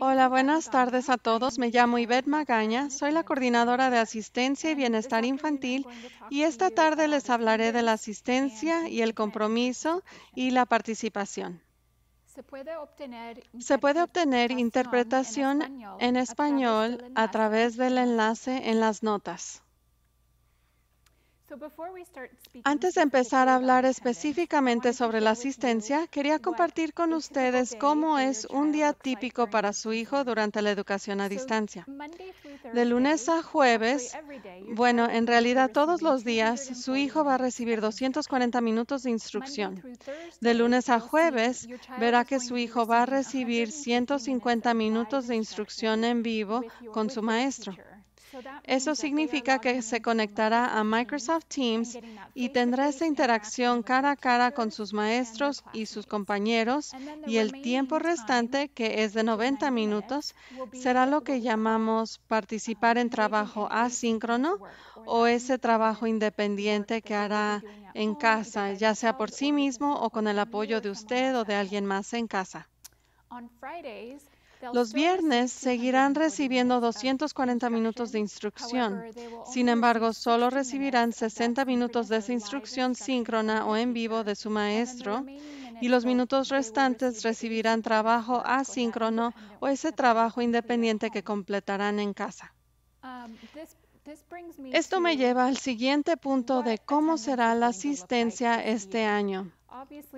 Hola, buenas tardes a todos. Me llamo Yvette Magaña, soy la coordinadora de asistencia y bienestar infantil y esta tarde les hablaré de la asistencia y el compromiso y la participación. Se puede obtener interpretación en español a través del enlace en las notas. Antes de empezar a hablar específicamente sobre la asistencia, quería compartir con ustedes cómo es un día típico para su hijo durante la educación a distancia. De lunes a jueves, bueno, en realidad todos los días, su hijo va a recibir 240 minutos de instrucción. De lunes a jueves, verá que su hijo va a recibir 150 minutos de instrucción en vivo con su maestro. Eso significa que se conectará a Microsoft Teams y tendrá esa interacción cara a cara con sus maestros y sus compañeros y el tiempo restante, que es de 90 minutos, será lo que llamamos participar en trabajo asíncrono o ese trabajo independiente que hará en casa, ya sea por sí mismo o con el apoyo de usted o de alguien más en casa. Los viernes seguirán recibiendo 240 minutos de instrucción. Sin embargo, solo recibirán 60 minutos de esa instrucción síncrona o en vivo de su maestro y los minutos restantes recibirán trabajo asíncrono o ese trabajo independiente que completarán en casa. Um, Esto me lleva al siguiente punto de cómo será la asistencia este año.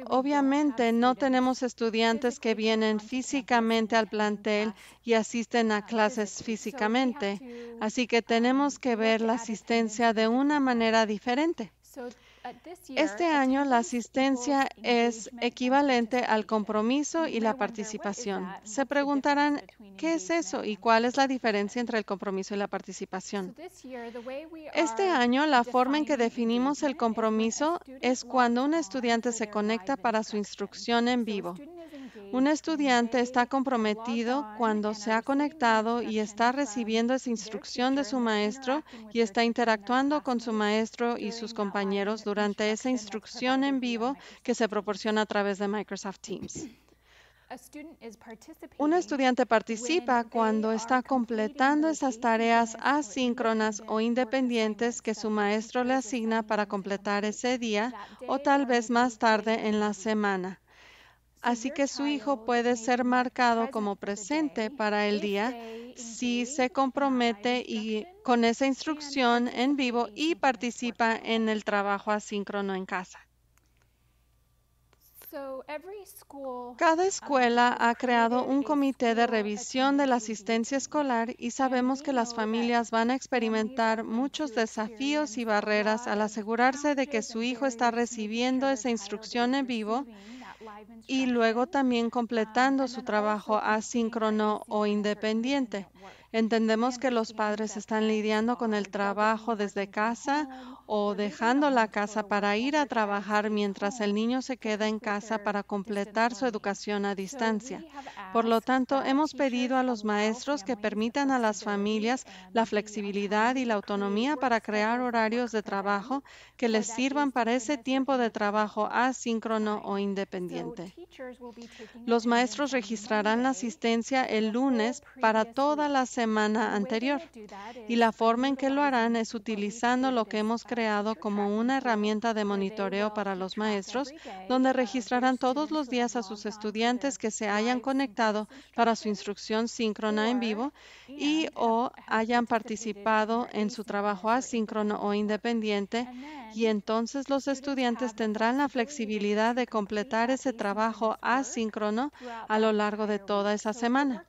Obviamente no tenemos estudiantes que vienen físicamente al plantel y asisten a clases físicamente, así que um, tenemos que ver la asistencia de una manera diferente. Uh, este año la asistencia es equivalente al compromiso y la participación. Se preguntarán, ¿qué es eso y cuál es la diferencia entre el compromiso y la participación? Este año la forma en que definimos el compromiso es cuando un estudiante se conecta para su instrucción en vivo. Un estudiante está comprometido cuando se ha conectado y está recibiendo esa instrucción de su maestro y está interactuando con su maestro y sus compañeros durante esa instrucción en vivo que se proporciona a través de Microsoft Teams. Un estudiante participa cuando está completando esas tareas asíncronas o independientes que su maestro le asigna para completar ese día o tal vez más tarde en la semana. Así que su hijo puede ser marcado como presente para el día si se compromete y con esa instrucción en vivo y participa en el trabajo asíncrono en casa. Cada um, escuela ha creado un comité de revisión de la asistencia escolar y sabemos que las familias van a experimentar muchos desafíos y barreras al asegurarse de que su hijo está recibiendo esa instrucción en vivo y luego también completando su trabajo asíncrono o independiente. Entendemos que los padres están lidiando con el trabajo desde casa o dejando la casa para ir a trabajar mientras el niño se queda en casa para completar su educación a distancia. Por lo tanto, hemos pedido a los maestros que permitan a las familias la flexibilidad y la autonomía para crear horarios de trabajo que les sirvan para ese tiempo de trabajo asíncrono o independiente. Los maestros registrarán la asistencia el lunes para todas las semana anterior. Y la forma en que lo harán es utilizando lo que hemos creado como una herramienta de monitoreo para los maestros, donde registrarán todos los días a sus estudiantes que se hayan conectado para su instrucción síncrona en vivo y o hayan participado en su trabajo asíncrono o independiente y entonces los estudiantes tendrán la flexibilidad de completar ese trabajo asíncrono a lo largo de toda esa semana.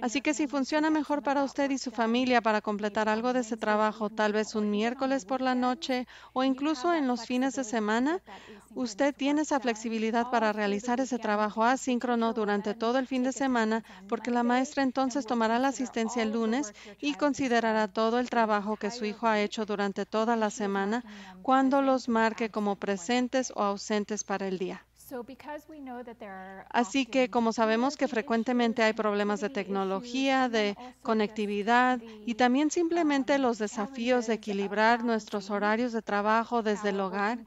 Así que si funciona mejor para usted y su familia para completar algo de ese trabajo, tal vez un miércoles por la noche o incluso en los fines de semana, usted tiene esa flexibilidad para realizar ese trabajo asíncrono durante todo el fin de semana porque la maestra entonces tomará la asistencia el lunes y considerará todo el trabajo que su hijo ha hecho durante toda la semana cuando los marque como presentes o ausentes para el día. Así que como sabemos que frecuentemente hay problemas de tecnología, de conectividad y también simplemente um, los desafíos de equilibrar nuestros horarios de trabajo desde el hogar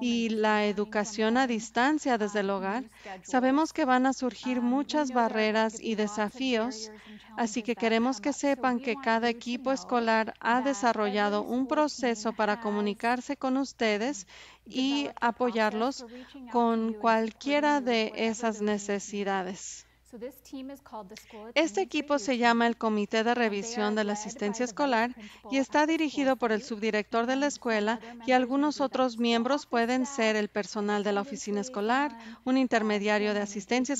y la educación a distancia desde el um, hogar, sabemos que van a surgir um, muchas barreras y desafíos Así que queremos que sepan que cada equipo escolar ha desarrollado un proceso para comunicarse con ustedes y apoyarlos con cualquiera de esas necesidades. Este equipo se llama el Comité de Revisión de la Asistencia Escolar y está dirigido por el subdirector de la escuela y algunos otros miembros pueden ser el personal de la oficina escolar, un intermediario de asistencia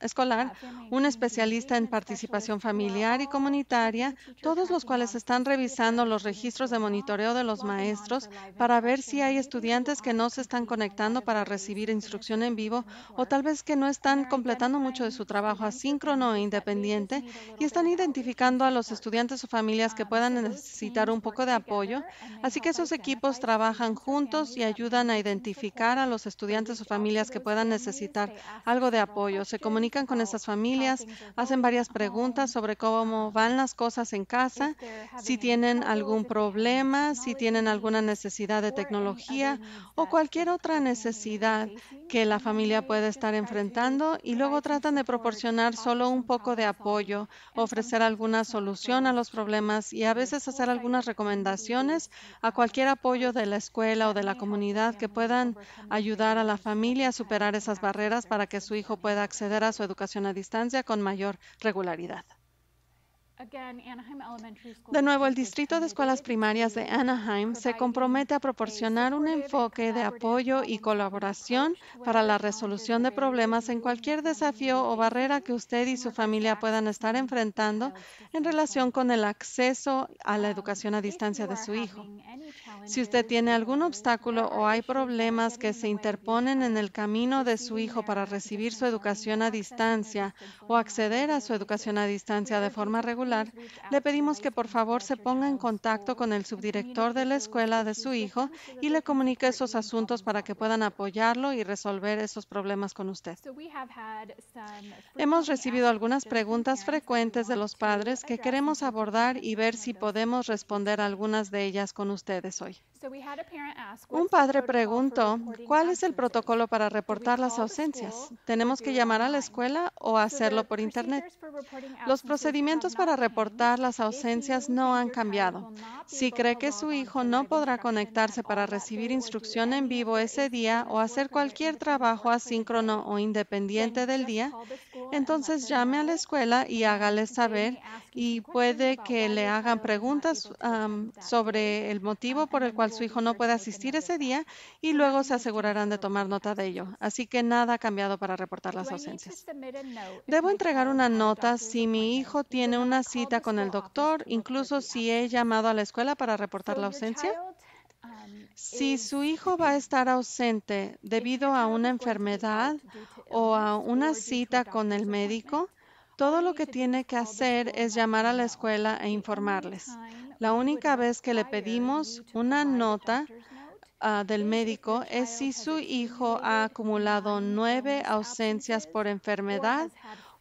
escolar, un especialista en participación familiar y comunitaria, todos los cuales están revisando los registros de monitoreo de los maestros para ver si hay estudiantes que no se están conectando para recibir instrucción en vivo o tal vez que no están completando mucho de su trabajo asíncrono e independiente y están identificando a los estudiantes o familias que puedan necesitar un poco de apoyo. Así que esos equipos trabajan juntos y ayudan a identificar a los estudiantes o familias que puedan necesitar algo de apoyo. Se comunican con esas familias, hacen varias preguntas sobre cómo van las cosas en casa, si tienen algún problema, si tienen alguna necesidad de tecnología o cualquier otra necesidad que la familia puede estar enfrentando y luego tratan de proporcionar solo un poco de apoyo, ofrecer alguna solución a los problemas y a veces hacer algunas recomendaciones a cualquier apoyo de la escuela o de la comunidad que puedan ayudar a la familia a superar esas barreras para que su hijo pueda acceder a su educación a distancia con mayor regularidad. De nuevo, el Distrito de Escuelas Primarias de Anaheim se compromete a proporcionar un enfoque de apoyo y colaboración para la resolución de problemas en cualquier desafío o barrera que usted y su familia puedan estar enfrentando en relación con el acceso a la um, educación a distancia de su hijo. Si usted tiene algún obstáculo o hay problemas que se interponen en el camino de su hijo para recibir su educación a distancia o acceder a su educación a distancia de forma regular, le pedimos que por favor se ponga en contacto con el subdirector de la escuela de su hijo y le comunique esos asuntos para que puedan apoyarlo y resolver esos problemas con usted. Hemos recibido algunas preguntas frecuentes de los padres que queremos abordar y ver si podemos responder algunas de ellas con ustedes hoy. Un padre preguntó, ¿cuál es el protocolo para reportar las ausencias? ¿Tenemos que llamar a la escuela o hacerlo por Internet? Los procedimientos para reportar las ausencias no han cambiado. Si cree que su hijo no podrá conectarse para recibir instrucción en vivo ese día o hacer cualquier trabajo asíncrono o independiente del día, entonces llame a la escuela y hágale saber y puede que le hagan preguntas sobre el motivo por el cual su hijo no puede asistir ese día y luego se asegurarán de tomar nota de ello. Así que nada ha cambiado para reportar las ausencias. Debo entregar una nota si mi hijo tiene una cita con el doctor, incluso si he llamado a la escuela para reportar la ausencia. Si su hijo va a estar ausente debido a una enfermedad o a una cita con el médico, todo lo que tiene que hacer es llamar a la escuela e informarles. La única vez que le pedimos una nota ah, del médico es si su hijo ha acumulado nueve ausencias por enfermedad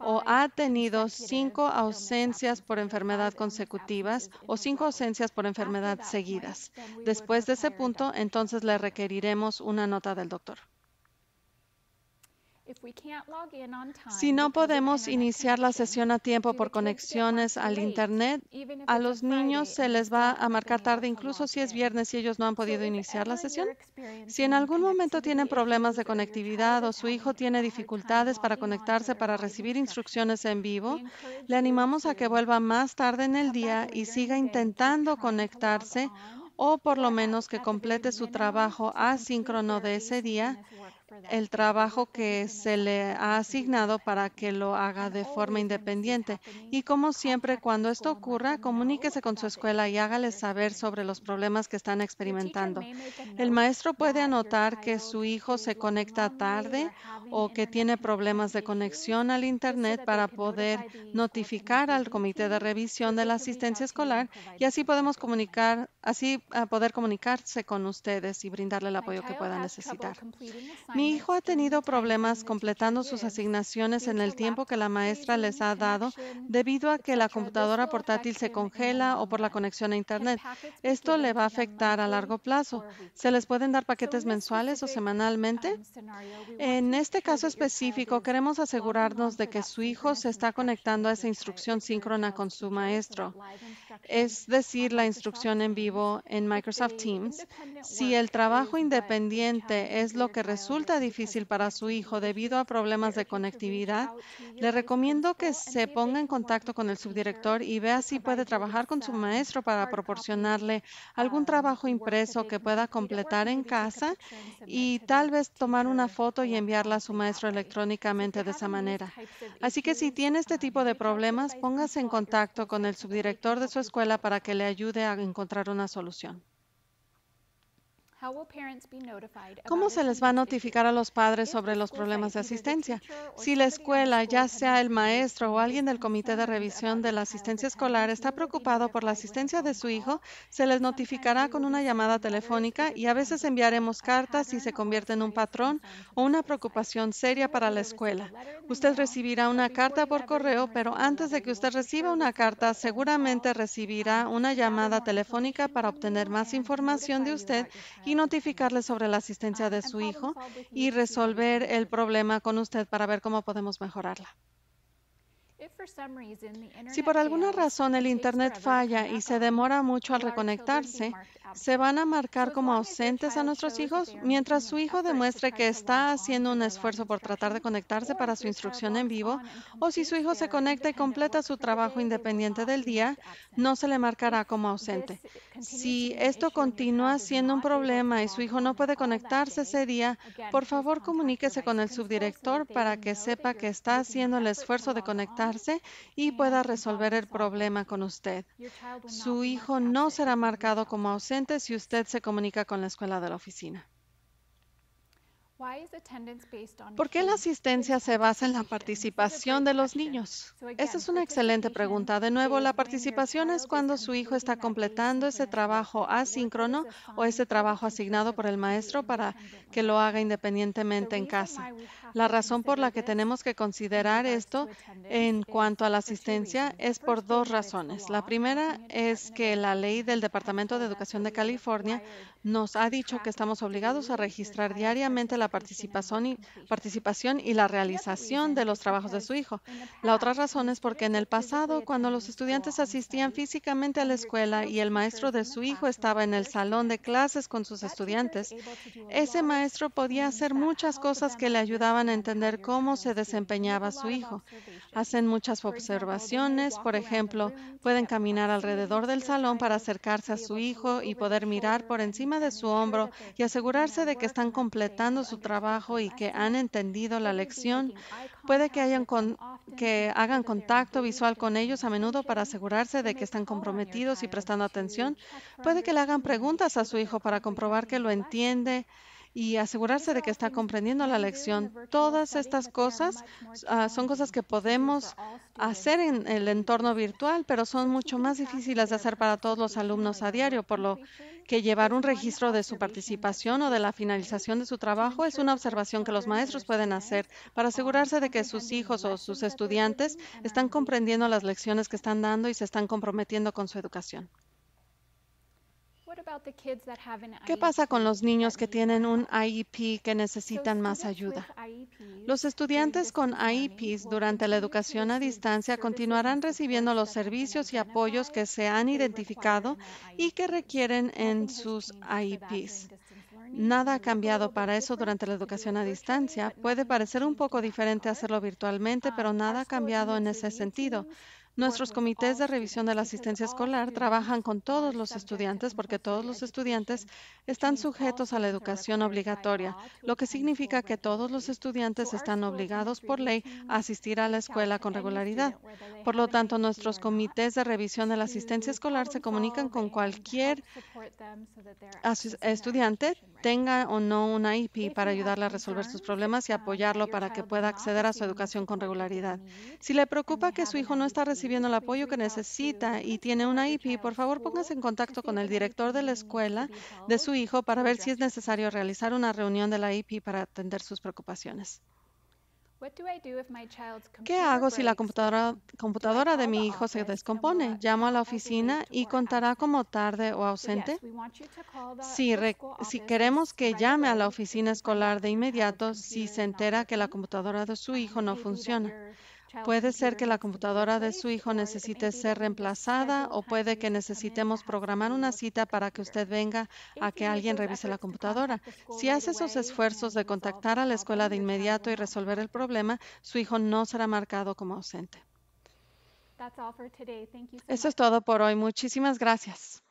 o ha tenido cinco ausencias por enfermedad consecutivas o cinco ausencias por enfermedad seguidas. Después de ese punto, entonces le requeriremos una nota del doctor. Si no podemos iniciar la sesión a tiempo por conexiones al Internet, a los niños se les va a marcar tarde incluso si es viernes y ellos no han podido iniciar la sesión. Si en algún momento tienen problemas de conectividad o su hijo tiene dificultades para conectarse para recibir instrucciones en vivo, le animamos a que vuelva más tarde en el día y siga intentando conectarse o por lo menos que complete su trabajo asíncrono de ese día el trabajo que se le ha asignado para que lo haga de forma independiente. Y como siempre, cuando esto ocurra, comuníquese con su escuela y hágale saber sobre los problemas que están experimentando. El maestro puede anotar que su hijo se conecta tarde o que tiene problemas de conexión al Internet para poder notificar al comité de revisión de la asistencia escolar y así podemos comunicar, así ah, poder comunicarse con ustedes y brindarle el apoyo que pueda necesitar. Mi hijo ha tenido problemas completando sus asignaciones en el tiempo que la maestra les ha dado debido a que la computadora portátil se congela o por la conexión a Internet. Esto le va a afectar a largo plazo. ¿Se les pueden dar paquetes mensuales o semanalmente? En este caso específico, queremos asegurarnos de que su hijo se está conectando a esa instrucción síncrona con su maestro, es decir, la instrucción en vivo en Microsoft Teams. Si el trabajo independiente es lo que resulta difícil para su hijo debido a problemas de conectividad, le recomiendo que se ponga en contacto con el subdirector y vea si puede trabajar con su maestro para proporcionarle algún trabajo impreso que pueda completar en casa y tal vez tomar una foto y enviarla a su maestro electrónicamente de esa manera. Así que si tiene este tipo de problemas, póngase en contacto con el subdirector de su escuela para que le ayude a encontrar una solución. ¿Cómo se les va a notificar a los padres sobre los problemas de asistencia? Si la escuela, ya sea el maestro o alguien del comité de revisión de la asistencia escolar, está preocupado por la asistencia de su hijo, se les notificará con una llamada telefónica y a veces enviaremos cartas si se convierte en un patrón o una preocupación seria para la escuela. Usted recibirá una carta por correo, pero antes de que usted reciba una carta, seguramente recibirá una llamada telefónica para obtener más información de usted y y notificarle sobre la asistencia ah, de su hijo y resolver el problema con usted para ver cómo podemos mejorarla. Si por alguna razón el Internet falla y se demora mucho al reconectarse, se van a marcar como ausentes a nuestros hijos mientras su hijo demuestre que está haciendo un esfuerzo por tratar de conectarse para su instrucción en vivo o si su hijo se conecta y completa su trabajo independiente del día, no se le marcará como ausente. Si esto continúa siendo un problema y su hijo no puede conectarse ese día, por favor comuníquese con el subdirector para que sepa que está haciendo el esfuerzo de conectarse y pueda resolver el problema con usted. Su hijo no será marcado como ausente si usted se comunica con la escuela de la oficina. ¿Por qué la asistencia se basa en la participación de los niños? Esa es una excelente pregunta. De nuevo, la participación es cuando su hijo está completando ese trabajo asíncrono o ese trabajo asignado por el maestro para que lo haga independientemente en casa. La razón por la que tenemos que considerar esto en cuanto a la asistencia es por dos razones. La primera es que la ley del Departamento de Educación de California nos ha dicho que estamos obligados a registrar diariamente la participación y, la realización de los trabajos de su hijo. La otra razón es porque en el pasado, cuando los estudiantes asistían físicamente a la escuela y el maestro de su hijo estaba en el salón de clases con sus estudiantes, ese maestro podía hacer muchas cosas que le ayudaban a entender cómo se desempeñaba su hijo. Hacen muchas observaciones, por ejemplo, pueden caminar alrededor del salón para acercarse a su hijo y poder mirar por encima de su hombro y asegurarse de que están completando su trabajo y que han entendido la lección. Puede que, hayan con, que hagan contacto visual con ellos a menudo para asegurarse de que están comprometidos y prestando atención. Puede que le hagan preguntas a su hijo para comprobar que lo entiende y asegurarse de que está comprendiendo la lección. Todas estas cosas ah, son cosas que podemos hacer en el entorno virtual, pero son mucho más difíciles de hacer para todos los alumnos a diario, por lo que llevar un registro de su participación o de la finalización de su trabajo es una observación que los maestros pueden hacer para asegurarse de que sus hijos o sus estudiantes están comprendiendo las lecciones que están dando y se están comprometiendo con su educación. ¿Qué pasa con los e niños que tienen un IEP e que necesitan más ayuda? E los estudiantes con IEPs durante la educación a distancia continuarán recibiendo los servicios y apoyos que se han identificado y que requieren en sus IEPs. Nada ha cambiado para eso durante la educación a distancia. Puede parecer un poco diferente hacerlo virtualmente, pero uh, nada ha cambiado en ese sentido. Nuestros comités de revisión de la asistencia escolar trabajan con todos los estudiantes porque todos los estudiantes están sujetos a la educación obligatoria, lo que significa que todos los estudiantes están obligados por ley a asistir a la escuela con regularidad. Por lo tanto, nuestros comités de revisión de la asistencia escolar se comunican con cualquier estudiante, tenga o no una IP, para ayudarle a resolver sus problemas y apoyarlo para que pueda acceder a su educación con regularidad. Si le preocupa que su hijo no está recibiendo el apoyo que necesita y tiene una IP, por favor póngase en contacto con el director de la escuela de su hijo para ver si es necesario realizar una reunión de la IP para atender sus preocupaciones. ¿Qué hago si la computadora, computadora, de mi hijo se descompone? ¿Llamo a la oficina y contará como tarde o ausente? si queremos que llame a la oficina escolar de inmediato si se entera que la computadora de su hijo um, no funciona. Puede ser que la computadora de su hijo necesite ser reemplazada o puede que necesitemos programar una cita para que usted venga a que alguien revise la computadora. Si hace esos esfuerzos de contactar a la escuela de inmediato y resolver el problema, su hijo no será marcado como ausente. Eso es todo por hoy. Muchísimas gracias.